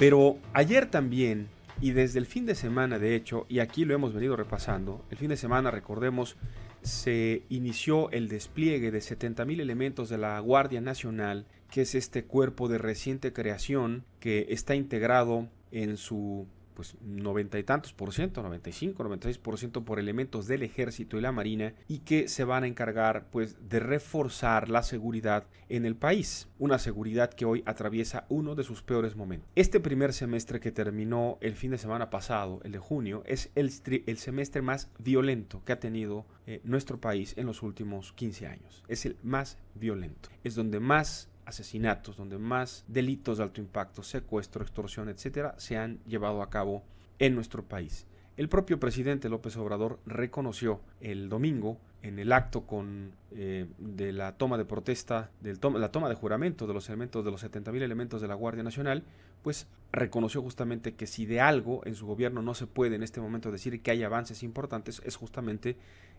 Pero ayer también, y desde el fin de semana de hecho, y aquí lo hemos venido repasando, el fin de semana recordemos se inició el despliegue de 70.000 elementos de la Guardia Nacional, que es este cuerpo de reciente creación que está integrado en su pues noventa y tantos por ciento, 95, 96 por ciento por elementos del ejército y la marina y que se van a encargar pues de reforzar la seguridad en el país, una seguridad que hoy atraviesa uno de sus peores momentos. Este primer semestre que terminó el fin de semana pasado, el de junio, es el, semestre más violento que ha tenido eh, nuestro país en los últimos 15 años. Es el más violento, es donde más asesinatos, donde más delitos de alto impacto, secuestro, extorsión, etcétera, se han llevado a cabo en nuestro país. El propio presidente López Obrador reconoció el domingo en el acto con, eh, de la toma de protesta, del la toma de juramento de los elementos de los 70.000 elementos de la Guardia Nacional, pues reconoció justamente que si de algo en su gobierno no se puede en este momento decir que hay avances importantes es justamente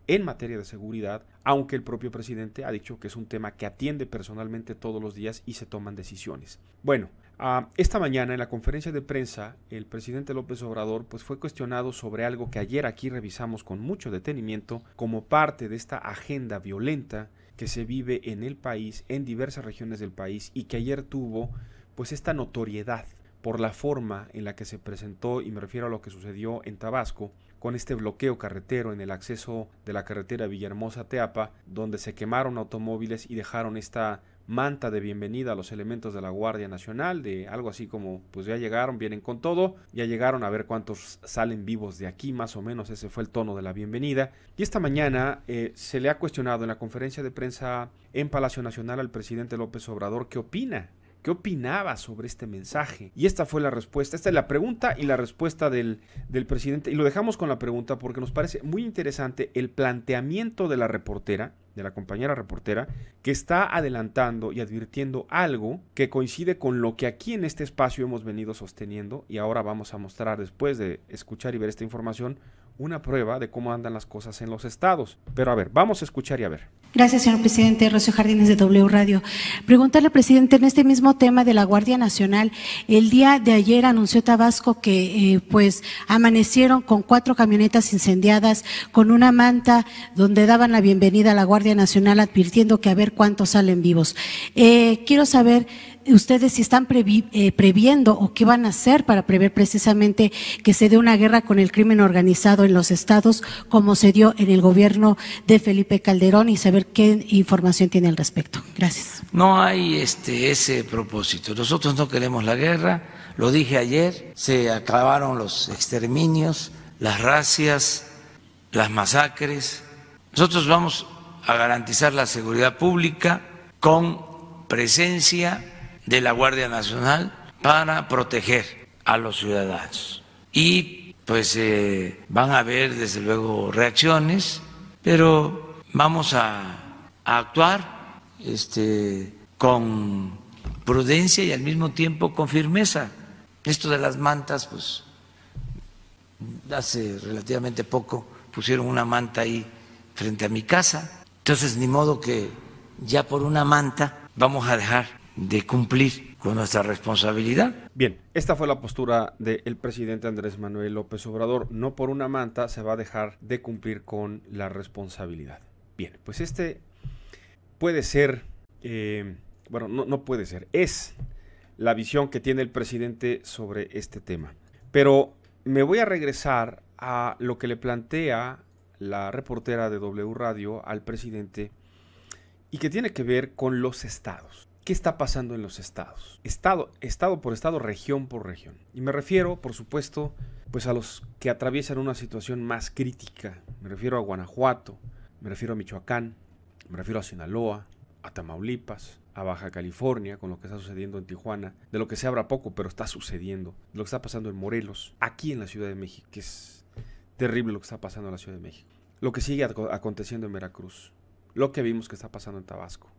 en materia de seguridad, aunque el propio presidente ha dicho que es un tema que atiende personalmente todos los días y se toman decisiones. Bueno, ah, esta mañana en la conferencia de prensa el presidente López Obrador pues fue cuestionado sobre algo que ayer aquí revisamos con mucho detenimiento como parte de esta agenda violenta que se vive en el país, en diversas regiones del país y que ayer tuvo pues esta notoriedad por la forma en la que se presentó, y me refiero a lo que sucedió en Tabasco, con este bloqueo carretero en el acceso de la carretera Villahermosa-Teapa, donde se quemaron automóviles y dejaron esta manta de bienvenida a los elementos de la Guardia Nacional, de algo así como, pues ya llegaron, vienen con todo, ya llegaron a ver cuántos salen vivos de aquí, más o menos ese fue el tono de la bienvenida. Y esta mañana eh, se le ha cuestionado en la conferencia de prensa en Palacio Nacional al presidente López Obrador qué opina ¿Qué opinaba sobre este mensaje? Y esta fue la respuesta. Esta es la pregunta y la respuesta del, del presidente. Y lo dejamos con la pregunta porque nos parece muy interesante el planteamiento de la reportera de la compañera reportera, que está adelantando y advirtiendo algo que coincide con lo que aquí en este espacio hemos venido sosteniendo y ahora vamos a mostrar después de escuchar y ver esta información una prueba de cómo andan las cosas en los estados. Pero a ver, vamos a escuchar y a ver. Gracias, señor presidente. Rocio Jardines de W Radio. Preguntarle, presidente, en este mismo tema de la Guardia Nacional, el día de ayer anunció Tabasco que eh, pues amanecieron con cuatro camionetas incendiadas, con una manta donde daban la bienvenida a la Guardia Nacional advirtiendo que a ver cuántos salen vivos. Eh, quiero saber ustedes si están eh, previendo o qué van a hacer para prever precisamente que se dé una guerra con el crimen organizado en los estados como se dio en el gobierno de Felipe Calderón y saber qué información tiene al respecto. Gracias. No hay este, ese propósito. Nosotros no queremos la guerra, lo dije ayer, se acabaron los exterminios, las racias, las masacres. Nosotros vamos a garantizar la seguridad pública con presencia de la Guardia Nacional para proteger a los ciudadanos. Y pues eh, van a haber desde luego reacciones, pero vamos a, actuar este, con prudencia y al mismo tiempo con firmeza. Esto de las mantas, pues hace relativamente poco pusieron una manta ahí frente a mi casa. Entonces, ni modo que ya por una manta vamos a dejar de cumplir con nuestra responsabilidad. Bien, esta fue la postura del presidente Andrés Manuel López Obrador. No por una manta se va a dejar de cumplir con la responsabilidad. Bien, pues este puede ser, eh, bueno, no, puede ser, es la visión que tiene el presidente sobre este tema. Pero me voy a regresar a lo que le plantea la reportera de W Radio al presidente y que tiene que ver con los estados. ¿Qué está pasando en los estados? Estado, estado por estado, región por región. Y me refiero, por supuesto, pues a los que atraviesan una situación más crítica. Me refiero a Guanajuato, me refiero a Michoacán, me refiero a Sinaloa, a Tamaulipas, a Baja California, con lo que está sucediendo en Tijuana, de lo que se habla poco, pero está sucediendo, lo que está pasando en Morelos, aquí en la Ciudad de México, que es terrible lo que está pasando en la Ciudad de México, lo que sigue aconteciendo en Veracruz, lo que vimos que está pasando en Tabasco.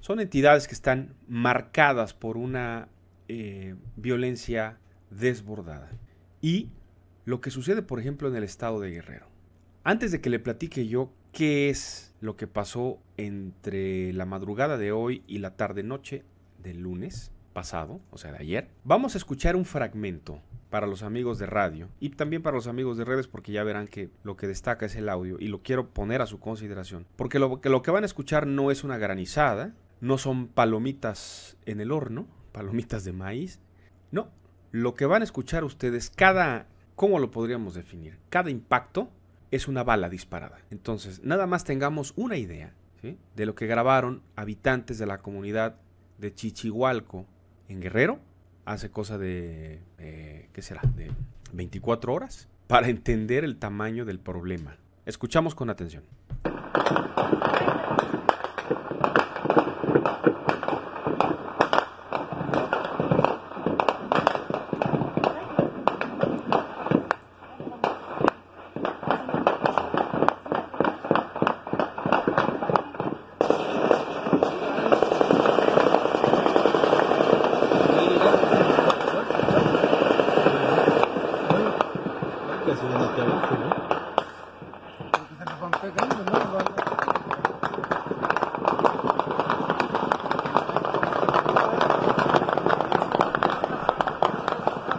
Son entidades que están marcadas por una eh, violencia desbordada. Y lo que sucede, por ejemplo, en el estado de Guerrero. Antes de que le platique yo qué es lo que pasó entre la madrugada de hoy y la tarde-noche del lunes pasado, o sea, de ayer. Vamos a escuchar un fragmento para los amigos de radio y también para los amigos de redes porque ya verán que lo que destaca es el audio y lo quiero poner a su consideración. Porque lo que, lo que van a escuchar no es una granizada, no son palomitas en el horno, palomitas de maíz, no. Lo que van a escuchar ustedes, cada, ¿cómo lo podríamos definir? Cada impacto es una bala disparada. Entonces, nada más tengamos una idea de lo que grabaron habitantes de la comunidad de Chichihualco en Guerrero hace cosa de, eh, ¿qué será?, de 24 horas para entender el tamaño del problema. Escuchamos con atención.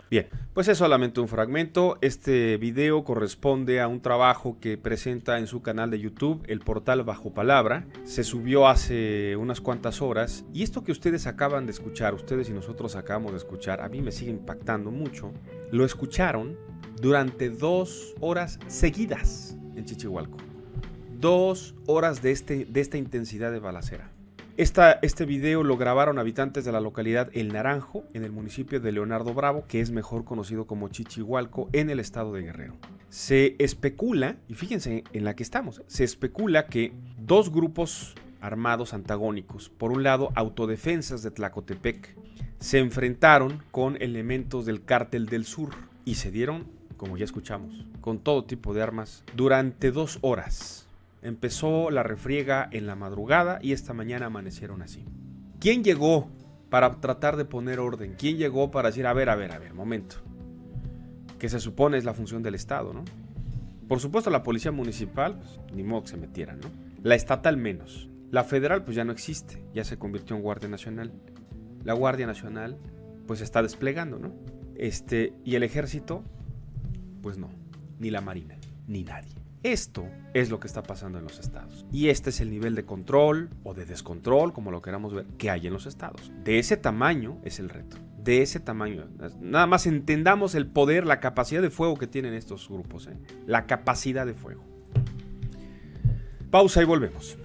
Bien, pues es solamente un fragmento. Este video corresponde a un trabajo que presenta en su canal de YouTube, el portal Bajo Palabra. Se subió hace unas cuantas horas y esto que ustedes acaban de escuchar, ustedes y nosotros acabamos de escuchar, a mí me sigue impactando mucho. Lo escucharon durante dos horas seguidas en Chichihualco. Dos horas de, este, de esta intensidad de balacera. Esta, este video lo grabaron habitantes de la localidad El Naranjo, en el municipio de Leonardo Bravo, que es mejor conocido como Chichihualco, en el estado de Guerrero. Se especula, y fíjense en la que estamos, se especula que dos grupos armados antagónicos, por un lado autodefensas de Tlacotepec, se enfrentaron con elementos del cártel del sur y se dieron como ya escuchamos, con todo tipo de armas durante dos horas. Empezó la refriega en la madrugada y esta mañana amanecieron así. ¿Quién llegó para tratar de poner orden? ¿Quién llegó para decir, a ver, a ver, a ver, momento? Que se supone es la función del Estado, ¿no? Por supuesto la policía municipal, pues, ni modo que se metieran, ¿no? La estatal menos. La federal pues ya no existe, ya se convirtió en Guardia Nacional. La Guardia Nacional pues está desplegando, ¿no? Este, y el ejército pues no, ni la Marina, ni nadie. Esto es lo que está pasando en los estados. Y este es el nivel de control o de descontrol, como lo queramos ver, que hay en los estados. De ese tamaño es el reto. De ese tamaño. Nada más entendamos el poder, la capacidad de fuego que tienen estos grupos. ¿eh? La capacidad de fuego. Pausa y volvemos.